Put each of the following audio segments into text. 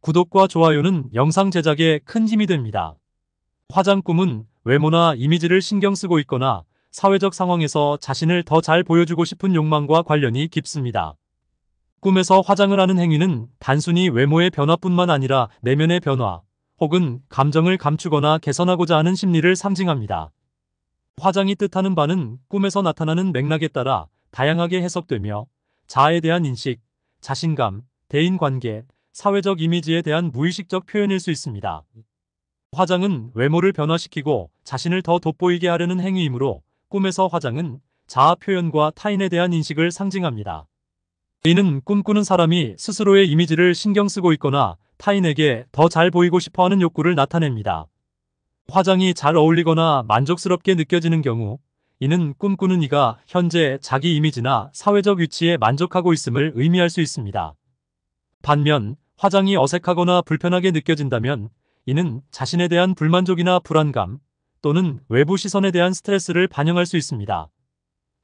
구독과 좋아요는 영상 제작에 큰 힘이 됩니다. 화장 꿈은 외모나 이미지를 신경 쓰고 있거나 사회적 상황에서 자신을 더 잘 보여주고 싶은 욕망과 관련이 깊습니다. 꿈에서 화장을 하는 행위는 단순히 외모의 변화뿐만 아니라 내면의 변화 혹은 감정을 감추거나 개선하고자 하는 심리를 상징합니다. 화장이 뜻하는 바는 꿈에서 나타나는 맥락에 따라 다양하게 해석되며 자아에 대한 인식, 자신감, 대인관계, 사회적 이미지에 대한 무의식적 표현일 수 있습니다. 화장은 외모를 변화시키고 자신을 더 돋보이게 하려는 행위이므로 꿈에서 화장은 자아 표현과 타인에 대한 인식을 상징합니다. 이는 꿈꾸는 사람이 스스로의 이미지를 신경 쓰고 있거나 타인에게 더 잘 보이고 싶어 하는 욕구를 나타냅니다. 화장이 잘 어울리거나 만족스럽게 느껴지는 경우 이는 꿈꾸는 이가 현재 자기 이미지나 사회적 위치에 만족하고 있음을 의미할 수 있습니다. 반면 화장이 어색하거나 불편하게 느껴진다면 이는 자신에 대한 불만족이나 불안감 또는 외부 시선에 대한 스트레스를 반영할 수 있습니다.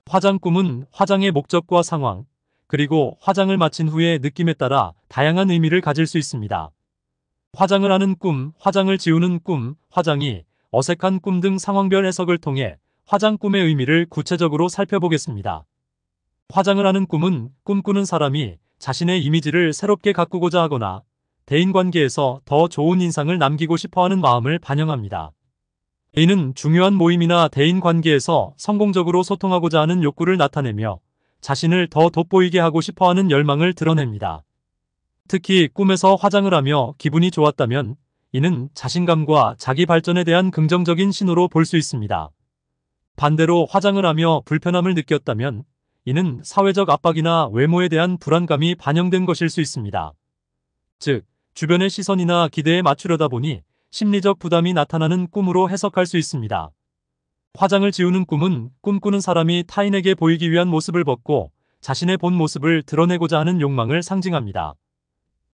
화장 꿈은 화장의 목적과 상황, 그리고 화장을 마친 후의 느낌에 따라 다양한 의미를 가질 수 있습니다. 화장을 하는 꿈, 화장을 지우는 꿈, 화장이 어색한 꿈 등 상황별 해석을 통해 화장 꿈의 의미를 구체적으로 살펴보겠습니다. 화장을 하는 꿈은 꿈꾸는 사람이 자신의 이미지를 새롭게 가꾸고자 하거나 대인관계에서 더 좋은 인상을 남기고 싶어하는 마음을 반영합니다. A는 중요한 모임이나 대인관계에서 성공적으로 소통하고자 하는 욕구를 나타내며 자신을 더 돋보이게 하고 싶어하는 열망을 드러냅니다. 특히 꿈에서 화장을 하며 기분이 좋았다면 이는 자신감과 자기 발전에 대한 긍정적인 신호로 볼 수 있습니다. 반대로 화장을 하며 불편함을 느꼈다면 이는 사회적 압박이나 외모에 대한 불안감이 반영된 것일 수 있습니다. 즉, 주변의 시선이나 기대에 맞추려다 보니 심리적 부담이 나타나는 꿈으로 해석할 수 있습니다. 화장을 지우는 꿈은 꿈꾸는 사람이 타인에게 보이기 위한 모습을 벗고 자신의 본 모습을 드러내고자 하는 욕망을 상징합니다.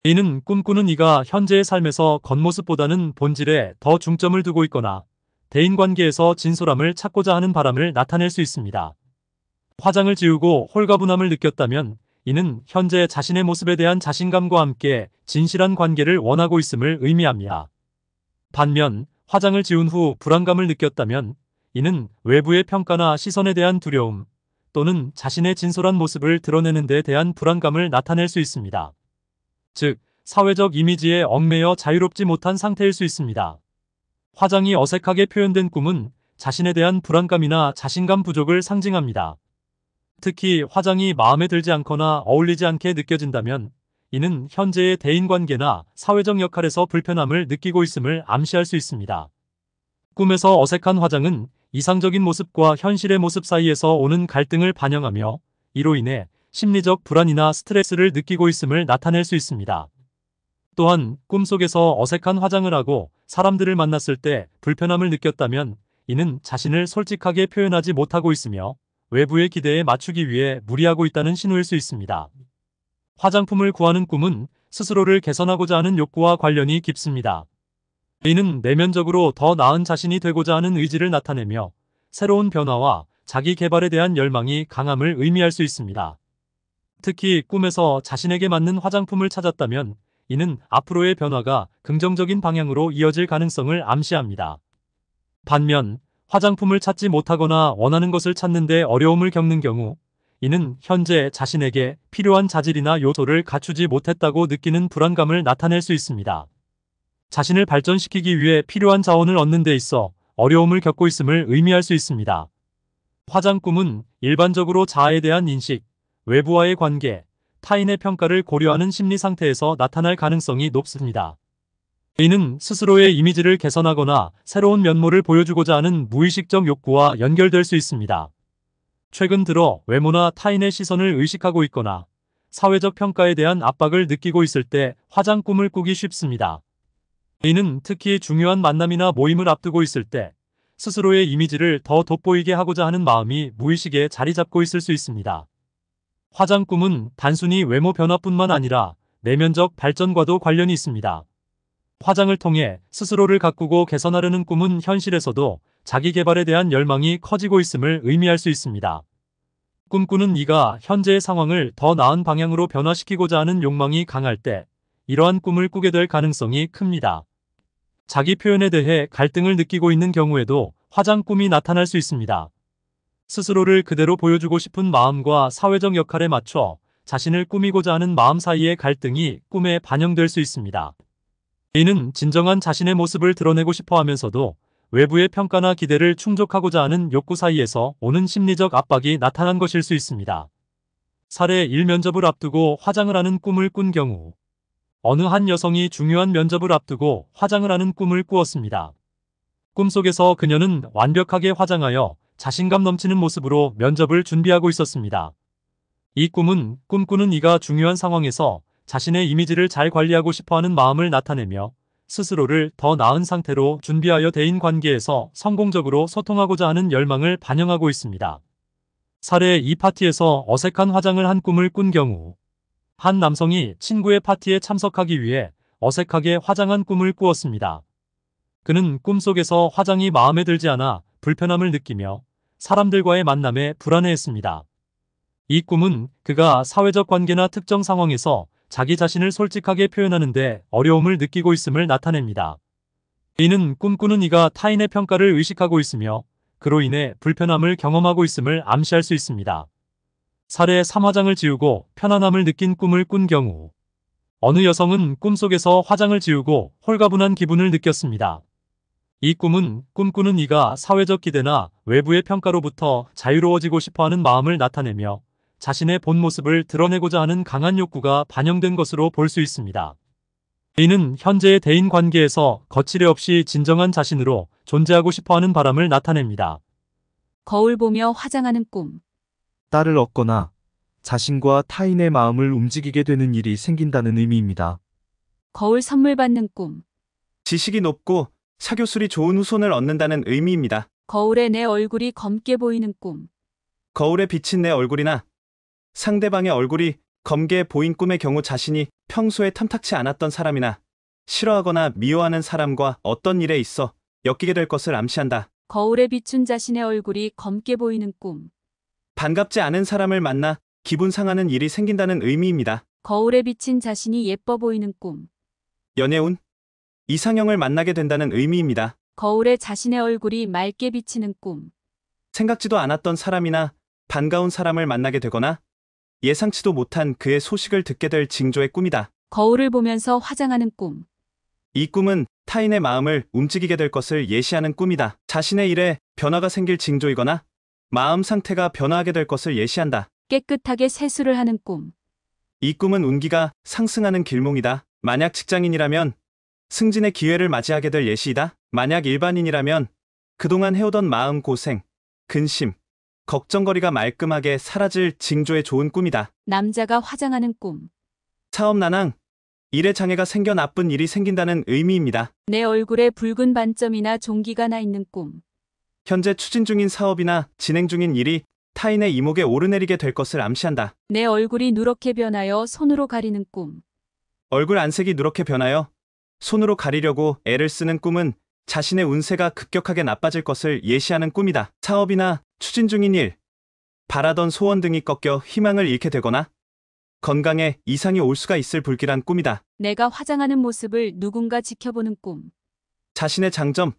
이는 꿈꾸는 이가 현재의 삶에서 겉모습보다는 본질에 더 중점을 두고 있거나 대인관계에서 진솔함을 찾고자 하는 바람을 나타낼 수 있습니다. 화장을 지우고 홀가분함을 느꼈다면 이는 현재 자신의 모습에 대한 자신감과 함께 진실한 관계를 원하고 있음을 의미합니다. 반면 화장을 지운 후 불안감을 느꼈다면 이는 외부의 평가나 시선에 대한 두려움 또는 자신의 진솔한 모습을 드러내는 데 대한 불안감을 나타낼 수 있습니다. 즉, 사회적 이미지에 얽매여 자유롭지 못한 상태일 수 있습니다. 화장이 어색하게 표현된 꿈은 자신에 대한 불안감이나 자신감 부족을 상징합니다. 특히 화장이 마음에 들지 않거나 어울리지 않게 느껴진다면 이는 현재의 대인관계나 사회적 역할에서 불편함을 느끼고 있음을 암시할 수 있습니다. 꿈에서 어색한 화장은 이상적인 모습과 현실의 모습 사이에서 오는 갈등을 반영하며 이로 인해 심리적 불안이나 스트레스를 느끼고 있음을 나타낼 수 있습니다. 또한 꿈속에서 어색한 화장을 하고 사람들을 만났을 때 불편함을 느꼈다면 이는 자신을 솔직하게 표현하지 못하고 있으며 외부의 기대에 맞추기 위해 무리하고 있다는 신호일 수 있습니다. 화장품을 구하는 꿈은 스스로를 개선하고자 하는 욕구와 관련이 깊습니다. 이는 내면적으로 더 나은 자신이 되고자 하는 의지를 나타내며 새로운 변화와 자기 개발에 대한 열망이 강함을 의미할 수 있습니다. 특히 꿈에서 자신에게 맞는 화장품을 찾았다면 이는 앞으로의 변화가 긍정적인 방향으로 이어질 가능성을 암시합니다. 반면 화장품을 찾지 못하거나 원하는 것을 찾는데 어려움을 겪는 경우 이는 현재 자신에게 필요한 자질이나 요소를 갖추지 못했다고 느끼는 불안감을 나타낼 수 있습니다. 자신을 발전시키기 위해 필요한 자원을 얻는 데 있어 어려움을 겪고 있음을 의미할 수 있습니다. 화장 꿈은 일반적으로 자아에 대한 인식, 외부와의 관계, 타인의 평가를 고려하는 심리 상태에서 나타날 가능성이 높습니다. 이는 스스로의 이미지를 개선하거나 새로운 면모를 보여주고자 하는 무의식적 욕구와 연결될 수 있습니다. 최근 들어 외모나 타인의 시선을 의식하고 있거나 사회적 평가에 대한 압박을 느끼고 있을 때 화장 꿈을 꾸기 쉽습니다. 이는 특히 중요한 만남이나 모임을 앞두고 있을 때 스스로의 이미지를 더 돋보이게 하고자 하는 마음이 무의식에 자리 잡고 있을 수 있습니다. 화장 꿈은 단순히 외모 변화뿐만 아니라 내면적 발전과도 관련이 있습니다. 화장을 통해 스스로를 가꾸고 개선하려는 꿈은 현실에서도 자기 개발에 대한 열망이 커지고 있음을 의미할 수 있습니다. 꿈꾸는 이가 현재의 상황을 더 나은 방향으로 변화시키고자 하는 욕망이 강할 때 이러한 꿈을 꾸게 될 가능성이 큽니다. 자기 표현에 대해 갈등을 느끼고 있는 경우에도 화장 꿈이 나타날 수 있습니다. 스스로를 그대로 보여주고 싶은 마음과 사회적 역할에 맞춰 자신을 꾸미고자 하는 마음 사이의 갈등이 꿈에 반영될 수 있습니다. 이는 진정한 자신의 모습을 드러내고 싶어 하면서도 외부의 평가나 기대를 충족하고자 하는 욕구 사이에서 오는 심리적 압박이 나타난 것일 수 있습니다. 사례 1면접을 앞두고 화장을 하는 꿈을 꾼 경우 어느 한 여성이 중요한 면접을 앞두고 화장을 하는 꿈을 꾸었습니다. 꿈속에서 그녀는 완벽하게 화장하여 자신감 넘치는 모습으로 면접을 준비하고 있었습니다. 이 꿈은 꿈꾸는 이가 중요한 상황에서 자신의 이미지를 잘 관리하고 싶어하는 마음을 나타내며 스스로를 더 나은 상태로 준비하여 대인관계에서 성공적으로 소통하고자 하는 열망을 반영하고 있습니다. 사례의 이 파티에서 어색한 화장을 한 꿈을 꾼 경우 한 남성이 친구의 파티에 참석하기 위해 어색하게 화장한 꿈을 꾸었습니다. 그는 꿈속에서 화장이 마음에 들지 않아 불편함을 느끼며 사람들과의 만남에 불안해했습니다. 이 꿈은 그가 사회적 관계나 특정 상황에서 자기 자신을 솔직하게 표현하는데 어려움을 느끼고 있음을 나타냅니다. 이는 꿈꾸는 이가 타인의 평가를 의식하고 있으며 그로 인해 불편함을 경험하고 있음을 암시할 수 있습니다. 사례 3화장을 지우고 편안함을 느낀 꿈을 꾼 경우 어느 여성은 꿈속에서 화장을 지우고 홀가분한 기분을 느꼈습니다. 이 꿈은 꿈꾸는 이가 사회적 기대나 외부의 평가로부터 자유로워지고 싶어하는 마음을 나타내며 자신의 본 모습을 드러내고자 하는 강한 욕구가 반영된 것으로 볼 수 있습니다. 이는 현재의 대인 관계에서 거칠애 없이 진정한 자신으로 존재하고 싶어하는 바람을 나타냅니다. 거울 보며 화장하는 꿈. 딸을 얻거나 자신과 타인의 마음을 움직이게 되는 일이 생긴다는 의미입니다. 거울 선물 받는 꿈. 지식이 높고 사교술이 좋은 후손을 얻는다는 의미입니다. 거울에 내 얼굴이 검게 보이는 꿈. 거울에 비친 내 얼굴이나 상대방의 얼굴이 검게 보인 꿈의 경우 자신이 평소에 탐탁치 않았던 사람이나 싫어하거나 미워하는 사람과 어떤 일에 있어 엮이게 될 것을 암시한다. 거울에 비춘 자신의 얼굴이 검게 보이는 꿈. 반갑지 않은 사람을 만나 기분 상하는 일이 생긴다는 의미입니다. 거울에 비친 자신이 예뻐 보이는 꿈. 연애운 이상형을 만나게 된다는 의미입니다. 거울에 자신의 얼굴이 맑게 비치는 꿈. 생각지도 않았던 사람이나 반가운 사람을 만나게 되거나 예상치도 못한 그의 소식을 듣게 될 징조의 꿈이다. 거울을 보면서 화장하는 꿈. 이 꿈은 타인의 마음을 움직이게 될 것을 예시하는 꿈이다. 자신의 일에 변화가 생길 징조이거나 마음 상태가 변화하게 될 것을 예시한다. 깨끗하게 세수를 하는 꿈. 이 꿈은 운기가 상승하는 길몽이다. 만약 직장인이라면 승진의 기회를 맞이하게 될 예시이다. 만약 일반인이라면 그동안 해오던 마음 고생, 근심, 걱정거리가 말끔하게 사라질 징조의 좋은 꿈이다. 남자가 화장하는 꿈. 차업 난항, 일의 장애가 생겨 나쁜 일이 생긴다는 의미입니다. 내 얼굴에 붉은 반점이나 종기가 나 있는 꿈. 현재 추진 중인 사업이나 진행 중인 일이 타인의 이목에 오르내리게 될 것을 암시한다. 내 얼굴이 누렇게 변하여 손으로 가리는 꿈. 얼굴 안색이 누렇게 변하여 손으로 가리려고 애를 쓰는 꿈은 자신의 운세가 급격하게 나빠질 것을 예시하는 꿈이다. 사업이나 추진 중인 일, 바라던 소원 등이 꺾여 희망을 잃게 되거나 건강에 이상이 올 수가 있을 불길한 꿈이다. 내가 화장하는 모습을 누군가 지켜보는 꿈. 자신의 장점,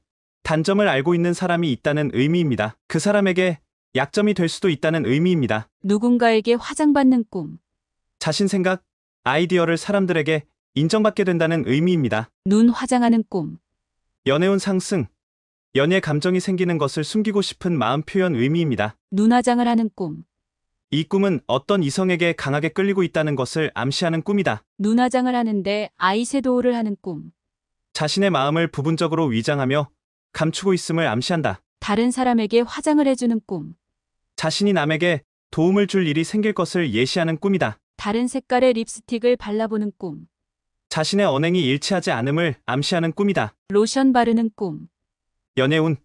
단점을 알고 있는 사람이 있다는 의미입니다. 그 사람에게 약점이 될 수도 있다는 의미입니다. 누군가에게 화장받는 꿈. 자신 생각, 아이디어를 사람들에게 인정받게 된다는 의미입니다. 눈 화장하는 꿈. 연애운 상승. 연애 감정이 생기는 것을 숨기고 싶은 마음 표현 의미입니다. 눈화장을 하는 꿈. 이 꿈은 어떤 이성에게 강하게 끌리고 있다는 것을 암시하는 꿈이다. 눈화장을 하는데 아이섀도우를 하는 꿈. 자신의 마음을 부분적으로 위장하며 감추고 있음을 암시한다. 다른 사람에게 화장을 해주는 꿈. 자신이 남에게 도움을 줄 일이 생길 것을 예시하는 꿈이다. 다른 색깔의 립스틱을 발라보는 꿈. 자신의 언행이 일치하지 않음을 암시하는 꿈이다. 로션 바르는 꿈. 연애운.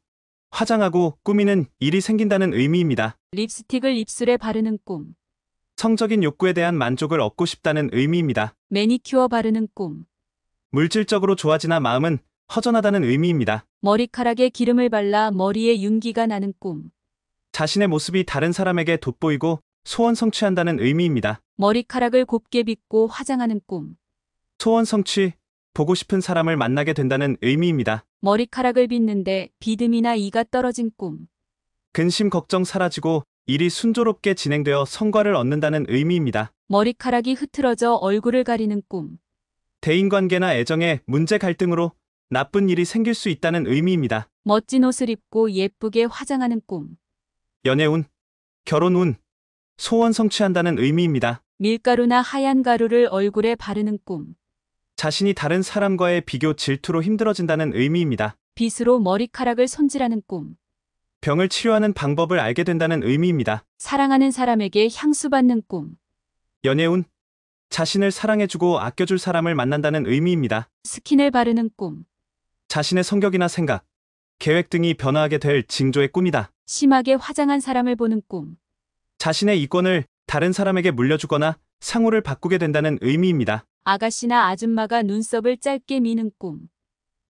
화장하고 꾸미는 일이 생긴다는 의미입니다. 립스틱을 입술에 바르는 꿈. 성적인 욕구에 대한 만족을 얻고 싶다는 의미입니다. 매니큐어 바르는 꿈. 물질적으로 좋아지나 마음은 허전하다는 의미입니다. 머리카락에 기름을 발라 머리에 윤기가 나는 꿈. 자신의 모습이 다른 사람에게 돋보이고 소원 성취한다는 의미입니다. 머리카락을 곱게 빗고 화장하는 꿈. 소원 성취, 보고 싶은 사람을 만나게 된다는 의미입니다. 머리카락을 빗는데 비듬이나 이가 떨어진 꿈. 근심 걱정 사라지고 일이 순조롭게 진행되어 성과를 얻는다는 의미입니다. 머리카락이 흐트러져 얼굴을 가리는 꿈. 대인관계나 애정에 문제 갈등으로 나쁜 일이 생길 수 있다는 의미입니다. 멋진 옷을 입고 예쁘게 화장하는 꿈. 연애운, 결혼운, 소원 성취한다는 의미입니다. 밀가루나 하얀 가루를 얼굴에 바르는 꿈. 자신이 다른 사람과의 비교 질투로 힘들어진다는 의미입니다. 빗으로 머리카락을 손질하는 꿈. 병을 치료하는 방법을 알게 된다는 의미입니다. 사랑하는 사람에게 향수 받는 꿈. 연애운. 자신을 사랑해주고 아껴줄 사람을 만난다는 의미입니다. 스킨을 바르는 꿈. 자신의 성격이나 생각, 계획 등이 변화하게 될 징조의 꿈이다. 심하게 화장한 사람을 보는 꿈. 자신의 이권을 다른 사람에게 물려주거나 상호를 바꾸게 된다는 의미입니다. 아가씨나 아줌마가 눈썹을 짧게 미는 꿈.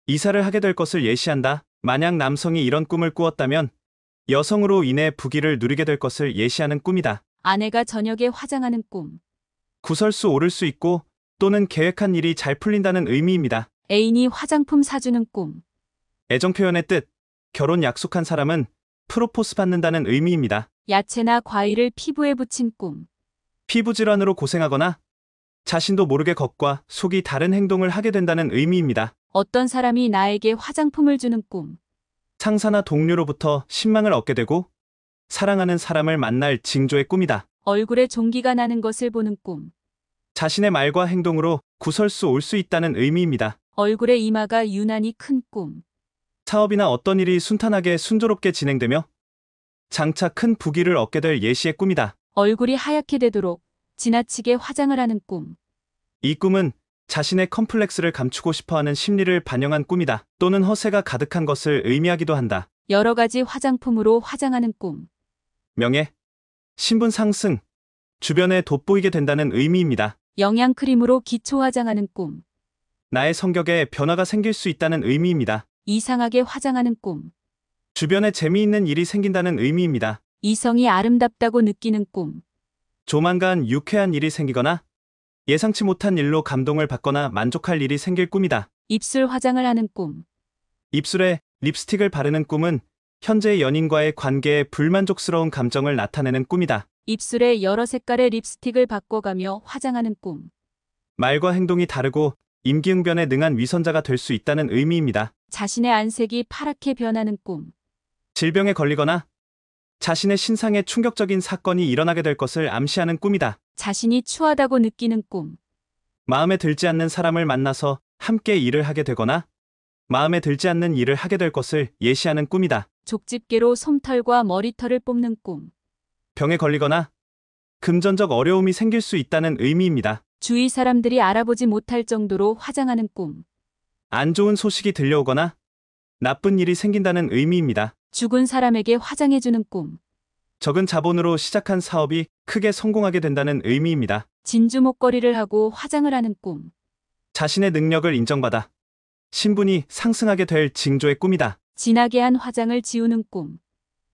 이사를 하게 될 것을 예시한다. 만약 남성이 이런 꿈을 꾸었다면 여성으로 인해 부귀를 누리게 될 것을 예시하는 꿈이다. 아내가 저녁에 화장하는 꿈. 구설수 오를 수 있고 또는 계획한 일이 잘 풀린다는 의미입니다. 애인이 화장품 사주는 꿈. 애정 표현의 뜻, 결혼 약속한 사람은 프로포스 받는다는 의미입니다. 야채나 과일을 피부에 붙인 꿈. 피부 질환으로 고생하거나 자신도 모르게 겉과 속이 다른 행동을 하게 된다는 의미입니다. 어떤 사람이 나에게 화장품을 주는 꿈. 상사나 동료로부터 신망을 얻게 되고 사랑하는 사람을 만날 징조의 꿈이다. 얼굴에 종기가 나는 것을 보는 꿈. 자신의 말과 행동으로 구설수 올 수 있다는 의미입니다. 얼굴에 이마가 유난히 큰 꿈. 사업이나 어떤 일이 순탄하게 순조롭게 진행되며 장차 큰 부기를 얻게 될 예시의 꿈이다. 얼굴이 하얗게 되도록 지나치게 화장을 하는 꿈. 이 꿈은 자신의 컴플렉스를 감추고 싶어하는 심리를 반영한 꿈이다. 또는 허세가 가득한 것을 의미하기도 한다. 여러 가지 화장품으로 화장하는 꿈. 명예, 신분 상승, 주변에 돋보이게 된다는 의미입니다. 영양크림으로 기초 화장하는 꿈. 나의 성격에 변화가 생길 수 있다는 의미입니다. 이상하게 화장하는 꿈. 주변에 재미있는 일이 생긴다는 의미입니다. 이성이 아름답다고 느끼는 꿈. 조만간 유쾌한 일이 생기거나 예상치 못한 일로 감동을 받거나 만족할 일이 생길 꿈이다. 입술 화장을 하는 꿈. 입술에 립스틱을 바르는 꿈은 현재 연인과의 관계에 불만족스러운 감정을 나타내는 꿈이다. 입술에 여러 색깔의 립스틱을 바꿔가며 화장하는 꿈. 말과 행동이 다르고 임기응변에 능한 위선자가 될 수 있다는 의미입니다. 자신의 안색이 파랗게 변하는 꿈. 질병에 걸리거나 자신의 신상에 충격적인 사건이 일어나게 될 것을 암시하는 꿈이다. 자신이 추하다고 느끼는 꿈. 마음에 들지 않는 사람을 만나서 함께 일을 하게 되거나 마음에 들지 않는 일을 하게 될 것을 예시하는 꿈이다. 족집게로 솜털과 머리털을 뽑는 꿈. 병에 걸리거나 금전적 어려움이 생길 수 있다는 의미입니다. 주위 사람들이 알아보지 못할 정도로 화장하는 꿈. 안 좋은 소식이 들려오거나 나쁜 일이 생긴다는 의미입니다. 죽은 사람에게 화장해주는 꿈. 적은 자본으로 시작한 사업이 크게 성공하게 된다는 의미입니다. 진주 목걸이를 하고 화장을 하는 꿈. 자신의 능력을 인정받아 신분이 상승하게 될 징조의 꿈이다. 진하게 한 화장을 지우는 꿈.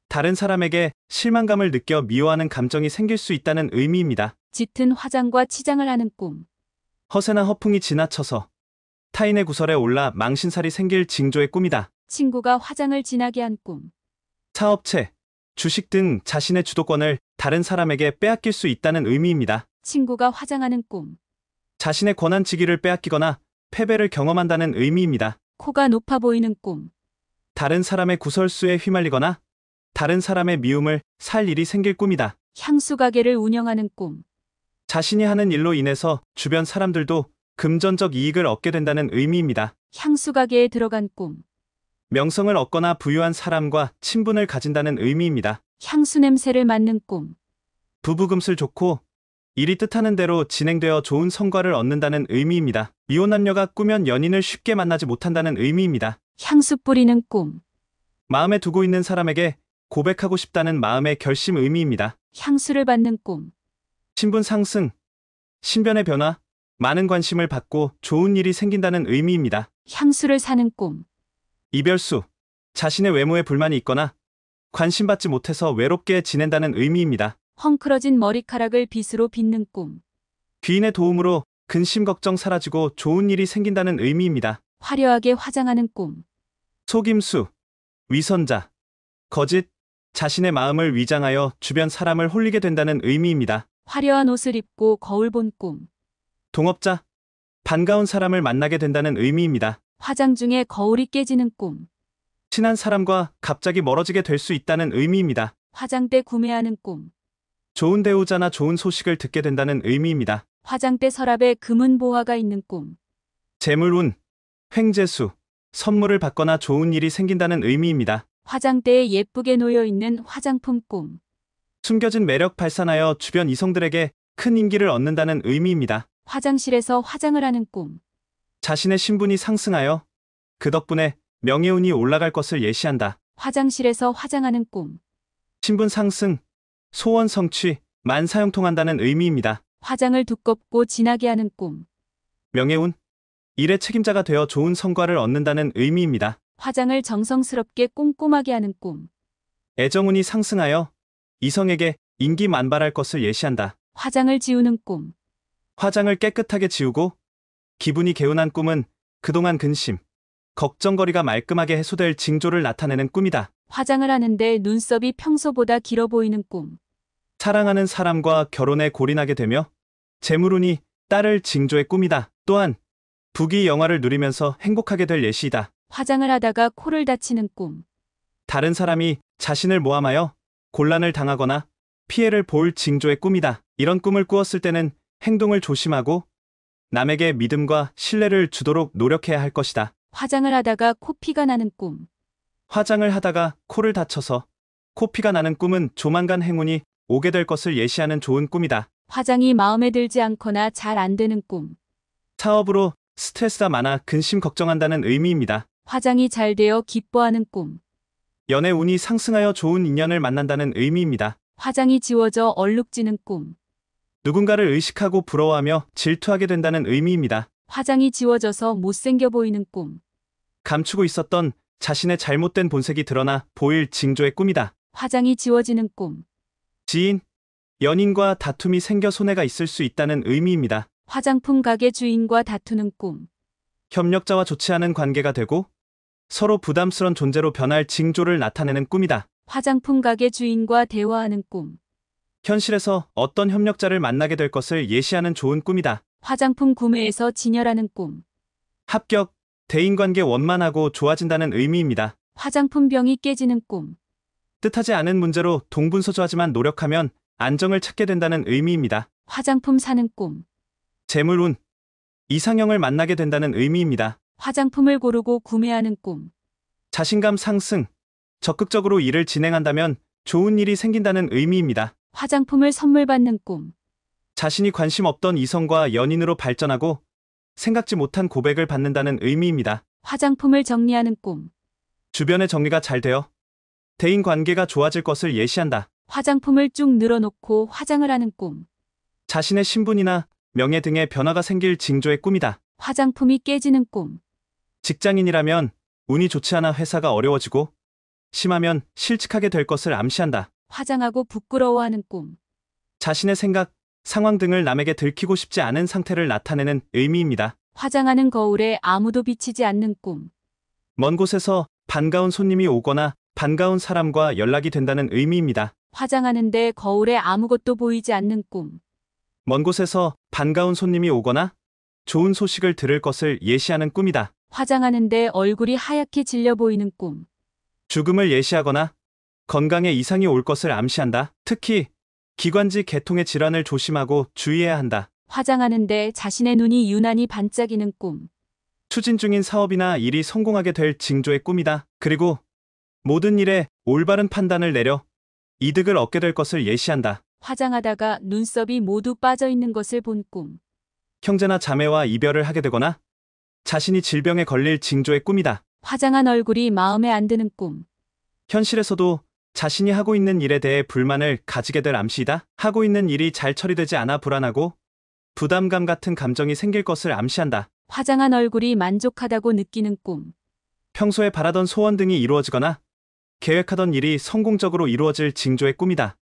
다른 사람에게 실망감을 느껴 미워하는 감정이 생길 수 있다는 의미입니다. 짙은 화장과 치장을 하는 꿈. 허세나 허풍이 지나쳐서 타인의 구설에 올라 망신살이 생길 징조의 꿈이다. 친구가 화장을 진하게 한 꿈. 사업체, 주식 등 자신의 주도권을 다른 사람에게 빼앗길 수 있다는 의미입니다. 친구가 화장하는 꿈. 자신의 권한 지기를 빼앗기거나 패배를 경험한다는 의미입니다. 코가 높아 보이는 꿈. 다른 사람의 구설수에 휘말리거나 다른 사람의 미움을 살 일이 생길 꿈이다. 향수 가게를 운영하는 꿈. 자신이 하는 일로 인해서 주변 사람들도 금전적 이익을 얻게 된다는 의미입니다. 향수 가게에 들어간 꿈. 명성을 얻거나 부유한 사람과 친분을 가진다는 의미입니다. 향수 냄새를 맡는 꿈. 부부금슬 좋고 일이 뜻하는 대로 진행되어 좋은 성과를 얻는다는 의미입니다. 미혼 남녀가 꾸면 연인을 쉽게 만나지 못한다는 의미입니다. 향수 뿌리는 꿈. 마음에 두고 있는 사람에게 고백하고 싶다는 마음의 결심 의미입니다. 향수를 받는 꿈. 신분 상승, 신변의 변화, 많은 관심을 받고 좋은 일이 생긴다는 의미입니다. 향수를 사는 꿈. 이별수. 자신의 외모에 불만이 있거나 관심받지 못해서 외롭게 지낸다는 의미입니다. 헝클어진 머리카락을 빗으로 빗는 꿈. 귀인의 도움으로 근심 걱정 사라지고 좋은 일이 생긴다는 의미입니다. 화려하게 화장하는 꿈. 속임수. 위선자. 거짓. 자신의 마음을 위장하여 주변 사람을 홀리게 된다는 의미입니다. 화려한 옷을 입고 거울 본 꿈. 동업자. 반가운 사람을 만나게 된다는 의미입니다. 화장 중에 거울이 깨지는 꿈, 친한 사람과 갑자기 멀어지게 될 수 있다는 의미입니다. 화장대 구매하는 꿈, 좋은 배우자나 좋은 소식을 듣게 된다는 의미입니다. 화장대 서랍에 금은 보화가 있는 꿈, 재물운, 횡재수, 선물을 받거나 좋은 일이 생긴다는 의미입니다. 화장대에 예쁘게 놓여 있는 화장품 꿈, 숨겨진 매력 발산하여 주변 이성들에게 큰 인기를 얻는다는 의미입니다. 화장실에서 화장을 하는 꿈, 자신의 신분이 상승하여 그 덕분에 명예운이 올라갈 것을 예시한다. 화장실에서 화장하는 꿈. 신분 상승, 소원 성취, 만사형통한다는 의미입니다. 화장을 두껍고 진하게 하는 꿈. 명예운, 일의 책임자가 되어 좋은 성과를 얻는다는 의미입니다. 화장을 정성스럽게 꼼꼼하게 하는 꿈. 애정운이 상승하여 이성에게 인기 만발할 것을 예시한다. 화장을 지우는 꿈. 화장을 깨끗하게 지우고 기분이 개운한 꿈은 그동안 근심, 걱정거리가 말끔하게 해소될 징조를 나타내는 꿈이다. 화장을 하는데 눈썹이 평소보다 길어 보이는 꿈. 사랑하는 사람과 결혼에 골인하게 되며 재물운이 딸을 징조의 꿈이다. 또한 부귀 영화를 누리면서 행복하게 될 예시이다. 화장을 하다가 코를 다치는 꿈. 다른 사람이 자신을 모함하여 곤란을 당하거나 피해를 볼 징조의 꿈이다. 이런 꿈을 꾸었을 때는 행동을 조심하고 남에게 믿음과 신뢰를 주도록 노력해야 할 것이다. 화장을 하다가 코피가 나는 꿈. 화장을 하다가 코를 다쳐서 코피가 나는 꿈은 조만간 행운이 오게 될 것을 예시하는 좋은 꿈이다. 화장이 마음에 들지 않거나 잘 안 되는 꿈. 사업으로 스트레스가 많아 근심 걱정한다는 의미입니다. 화장이 잘 되어 기뻐하는 꿈. 연애 운이 상승하여 좋은 인연을 만난다는 의미입니다. 화장이 지워져 얼룩지는 꿈. 누군가를 의식하고 부러워하며 질투하게 된다는 의미입니다. 화장이 지워져서 못생겨 보이는 꿈. 감추고 있었던 자신의 잘못된 본색이 드러나 보일 징조의 꿈이다. 화장이 지워지는 꿈. 지인, 연인과 다툼이 생겨 손해가 있을 수 있다는 의미입니다. 화장품 가게 주인과 다투는 꿈. 협력자와 좋지 않은 관계가 되고 서로 부담스런 존재로 변할 징조를 나타내는 꿈이다. 화장품 가게 주인과 대화하는 꿈. 현실에서 어떤 협력자를 만나게 될 것을 예시하는 좋은 꿈이다. 화장품 구매에서 진열하는 꿈. 합격, 대인관계 원만하고 좋아진다는 의미입니다. 화장품 병이 깨지는 꿈. 뜻하지 않은 문제로 동분서주하지만 노력하면 안정을 찾게 된다는 의미입니다. 화장품 사는 꿈. 재물운, 이상형을 만나게 된다는 의미입니다. 화장품을 고르고 구매하는 꿈. 자신감 상승, 적극적으로 일을 진행한다면 좋은 일이 생긴다는 의미입니다. 화장품을 선물 받는 꿈. 자신이 관심 없던 이성과 연인으로 발전하고 생각지 못한 고백을 받는다는 의미입니다. 화장품을 정리하는 꿈. 주변의 정리가 잘 되어 대인 관계가 좋아질 것을 예시한다. 화장품을 쭉 늘어놓고 화장을 하는 꿈. 자신의 신분이나 명예 등의 변화가 생길 징조의 꿈이다. 화장품이 깨지는 꿈. 직장인이라면 운이 좋지 않아 회사가 어려워지고 심하면 실직하게 될 것을 암시한다. 화장하고 부끄러워하는 꿈. 자신의 생각, 상황 등을 남에게 들키고 싶지 않은 상태를 나타내는 의미입니다. 화장하는 거울에 아무도 비치지 않는 꿈. 먼 곳에서 반가운 손님이 오거나 반가운 사람과 연락이 된다는 의미입니다. 화장하는데 거울에 아무것도 보이지 않는 꿈. 먼 곳에서 반가운 손님이 오거나 좋은 소식을 들을 것을 예시하는 꿈이다. 화장하는데 얼굴이 하얗게 질려 보이는 꿈. 죽음을 예시하거나 건강에 이상이 올 것을 암시한다. 특히 기관지 개통의 질환을 조심하고 주의해야 한다. 화장하는데 자신의 눈이 유난히 반짝이는 꿈. 추진 중인 사업이나 일이 성공하게 될 징조의 꿈이다. 그리고 모든 일에 올바른 판단을 내려 이득을 얻게 될 것을 예시한다. 화장하다가 눈썹이 모두 빠져 있는 것을 본 꿈. 형제나 자매와 이별을 하게 되거나 자신이 질병에 걸릴 징조의 꿈이다. 화장한 얼굴이 마음에 안 드는 꿈. 현실에서도 자신이 하고 있는 일에 대해 불만을 가지게 될 암시이다. 하고 있는 일이 잘 처리되지 않아 불안하고 부담감 같은 감정이 생길 것을 암시한다. 화장한 얼굴이 만족하다고 느끼는 꿈. 평소에 바라던 소원 등이 이루어지거나 계획하던 일이 성공적으로 이루어질 징조의 꿈이다.